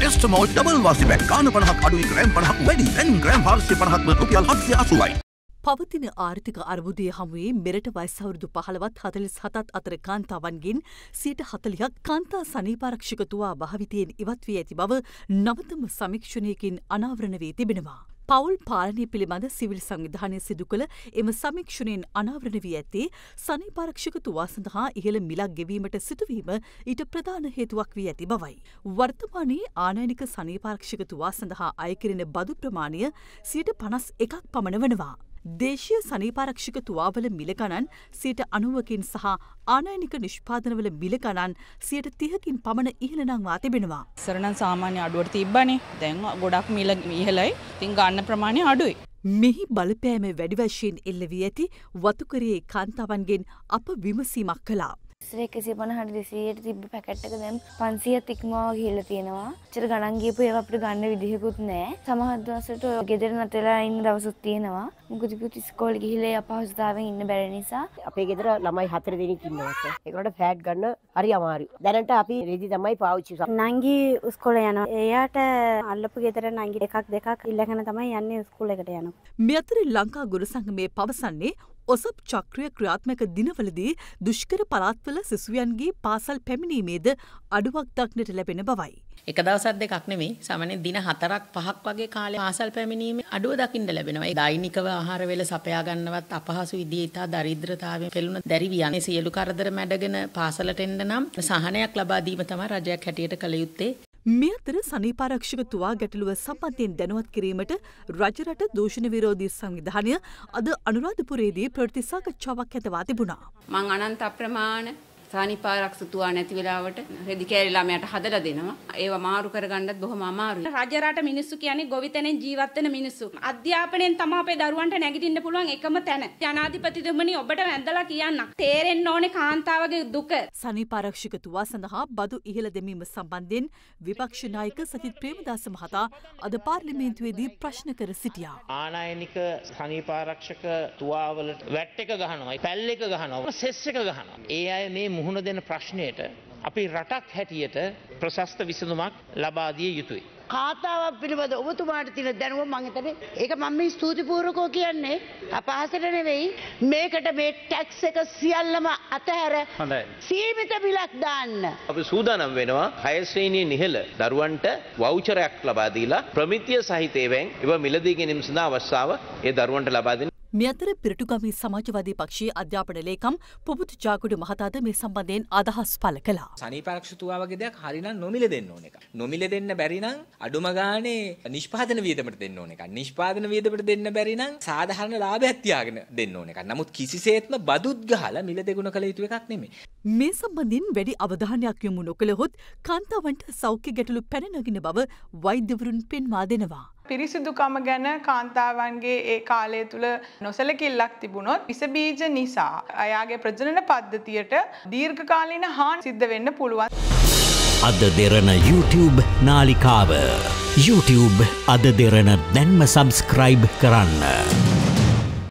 ටෙස්ටමෝල් double වාසිබැක් කාන පනහක් අඩුයි gram පනහක් වැඩි එන් gram හාරසිය පනහත්ම රුපියල් හත්සිය අසුවයි. පවතින ආර්ථික අර්බුදය හමුවේ මෙරට වයිසවුරුදු පහළවත් හතලිස් හතත් අතර කාන්තාවන්ගෙන් සීට හතලියක් කාන්තා සනීපාරක්ෂිකතුවා භාවිතයෙන් ඉවත් වී ඇති බව නවතම සමික්ෂණයකින් අනාවරණ වී තිබෙනවා. පවුල් පාලනය පිළිබඳ සිවිල් සංවිධානය සිදු කළ එම සමීක්ෂණයෙන් අනාවරණ වී ඇත්තේ සනි පරක්ෂක තුවා සඳහා ඉහළ මිලක් ගෙවීමට සිදුවීම ඊට ප්‍රධාන හේතුවක් වී ඇති බවයි. වර්තමානයේ ආනයනික සනී පාරක්ෂක තුවා සඳහා අයකිරෙන බදු ප්‍රමාණය සියට පනස් එකක් පමණ වනවා. දේශීය සනීපාරක්ෂික තුවාවල මිලගණන් සියට අනුවකින් සහ ආනයනික නිෂ්පාදනවල මිලගණන් සියට තිහකින් පමණ ඉහළනංවා තිබෙනවා. සරණන් සාමාන්‍ය අඩුවට තිබ්බනේ දැන් ගොඩක් මිල ඉහලයි තින් ගන්න ප්‍රමාණය අඩුයි. මෙහි බලපෑම වැඩිවශයෙන් එල්ලවී ඇති වතුකරයේ කාන්තාවන්ගෙන් අප විමසීමක් කලා. ඉස්සර එකසිය පනහට දෙසීයට තිබ්බ පැකට්ටක දැම් පන්සිය තික්මාව කියල තියෙනවා චර ගණන්ගේපු ඒ අපට ගන්න විදිහකුත් නෑ සමහදවසට ගෙදර නතලා ඉන්න දවසුත් තියෙනවා මුකතිකු තිස්කෝල් ගිහිලේ අපහසුතාවෙන් ඉන්න බැර නිසා අපේ ගෙදර ළමයි හතර දෙනෙක් ඉන්නවස ඒකට ෆෑඩ් ගන්න හරි අමාරු දැනට අපි රෙදි තමයි පාවිච්චි නංගි උස්කොල යනවා එයාට අල්ලපු ගෙදර නංගි එකක් දෙකක් ඉල්ලගෙන තමයි යන්නේ උස්කුල එකට යනවා මෙතර ලංකා ගුරු සංගමේ පවසන්නේ ඔසප් චක්‍රය ක්‍රියාත්මක දිනවලදී දුෂ්කර පළාත්වල සිසුවියන්ගේ පාසල් පැමිණීමේද අඩුවක් දක්නට ලැබෙන බවයි. එක දවසක් දෙකක් නෙමේ සමන දින හතරක් පහක් වගේ කාලේ පාසල් පැමිණීම අඩුව දකින්න ලැබෙනවා. දෛනිකව ආහාර වේල සපයා ගන්නවත් අපහසු විදිහේ ඉතා දරිද්‍රතාවයෙන් පෙළුණ දැරිවියන් සියලු කරදර මැඩගෙන පාසලට එන්න නම් සහනයක් ලබා දීම තමයි රජයක් හැටියට කළ යුත්තේ. මේ අතර සනීපාරක්ෂක තුවා ගැටලුව සම්බන්ධයෙන් දැනුවත් කිරීමට රජරට දූෂණ විරෝධී සංවිධානය අද අනුරාධපුරේදී ප්‍රතිසාකච්ඡාවක් ඇතවා තිබුණා. මං අනන්ත අප්‍රමාණ සානිපාරක් සුතුවා නැති වෙලාවට රෙදි කෑලි ළමයට හදලා දෙනවා. ඒව මාරු කරගන්නත් බොහොම අමාරුයි. රජරට මිනිස්සු කියන්නේ ගොවිතැනෙන් ජීවත් වෙන මිනිස්සු. අධ්‍යාපනයෙන් තමයි අපේ දරුවන්ට නැගිටින්න පුළුවන් එකම තැන. ජනාධිපතිතුමනි ඔබට වැඳලා කියන්න. තේරෙන්න ඕනේ කාන්තාවගේ දුක. සානිපාරක්ෂකතුමා සඳහා බදු ඉහළ දැමීම සම්බන්ධයෙන් විපක්ෂ නායක සජිත් ප්‍රේමදාස මහතා අද පාර්ලිමේන්තුවේදී ප්‍රශ්න කර සිටියා. ආනයනික සානිපාරක්ෂකතුවා වලට වැට් එක ගහනවා. පැල් එක ගහනවා. සෙස් එක ගහනවා. ඒ අය මේ මුහුණ දෙන ප්‍රශ්නයට අපි රටක් හැටියට ප්‍රශස්ත විසඳුමක් ලබා දිය යුතුයි. කාතාවක් පිළිබඳ ඔබතුමාට තියෙන දැනුම මම හිතන්නේ ඒක මම මේ ස්තුතිපූර්වකව කියන්නේ අපහාසට නෙවෙයි මේකට මේ ටැක්ස් එක සියල්ලම අතහැර සීමිත බිලක් දාන්න අපි සූදානම් වෙනවා හය ශ්‍රේණිය නිහල දරුවන්ට වවුචරයක් ලබා දීලා ප්‍රමිතිය සහිතයෙන් ඒව මිලදී ගැනීම සඳහා අවස්ථාව ඒ දරුවන්ට ලබා දෙන්න මේ අතර පිරිටුගමී සමාජවාදී පක්ෂයේ අධ්‍යාපන ලේකම් පුබුදු ජාගුඩු මහතාද මේ සම්බන්ධයෙන් අදහස් පළ කළා. සනීපාරක්ෂතුවා වගේ දෙයක් හරිනම් නොමිල දෙන්න ඕන එක. නොමිල දෙන්න බැරි නම් අඩුම ගානේ නිෂ්පාදන වියදමට දෙන්න ඕන එක. නිෂ්පාදන වියදමට දෙන්න බැරි නම් සාධාරණ ලාභයක් තියාගෙන දෙන්න ඕන එක. නමුත් කිසිසේත්ම බදුත් ගහලා මිල දෙගුණ කළ යුතු එකක් නෙමෙයි. මේ සම්බන්ධයෙන් වැඩි අවධානයක් යොමු නොකළහොත් කාන්තාවන්ට සෞඛ්‍ය ගැටලු පැන නගින බව වෛද්‍යවරුන් පෙන්වා දෙනවා. පිරිසිදුකම ගැන කාන්තාවන්ගේ ඒ කාලය තුළ නොසලකිල්ලක් තිබුණොත් විසබීජ නිසා අයාගේ ප්‍රජනන පද්ධතියට දීර්ඝකාලීන හාන් සිද්ධ වෙන්න පුළුවන්. අද දෙරන YouTube නාලිකාව YouTube අද දෙරන දැන්ම සබස්ක්‍රයිබ් කරන්න.